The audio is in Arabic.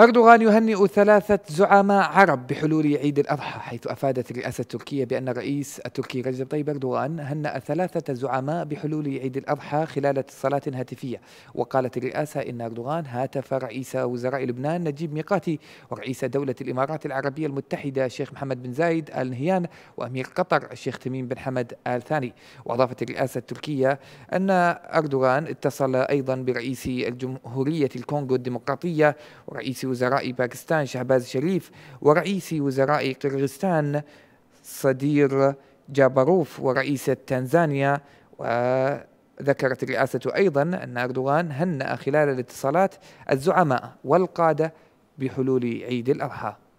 أردوغان يهنئ ثلاثة زعماء عرب بحلول عيد الأضحى حيث أفادت الرئاسة التركية بأن الرئيس التركي رجب طيب أردوغان هنأ ثلاثة زعماء بحلول عيد الأضحى خلال اتصالات هاتفية وقالت الرئاسة إن أردوغان هاتف رئيس وزراء لبنان نجيب ميقاتي ورئيس دولة الإمارات العربية المتحدة الشيخ محمد بن زايد آل نهيان وأمير قطر الشيخ تميم بن حمد آل ثاني وأضافت الرئاسة التركية أن أردوغان اتصل أيضا برئيس الجمهورية الكونغو الديمقراطية ورئيس وزراء باكستان شهباز شريف ورئيس وزراء قرغستان صدير جابروف ورئيسة تنزانيا وذكرت الرئاسة أيضا أن أردوغان هنأ خلال الاتصالات الزعماء والقادة بحلول عيد الأضحى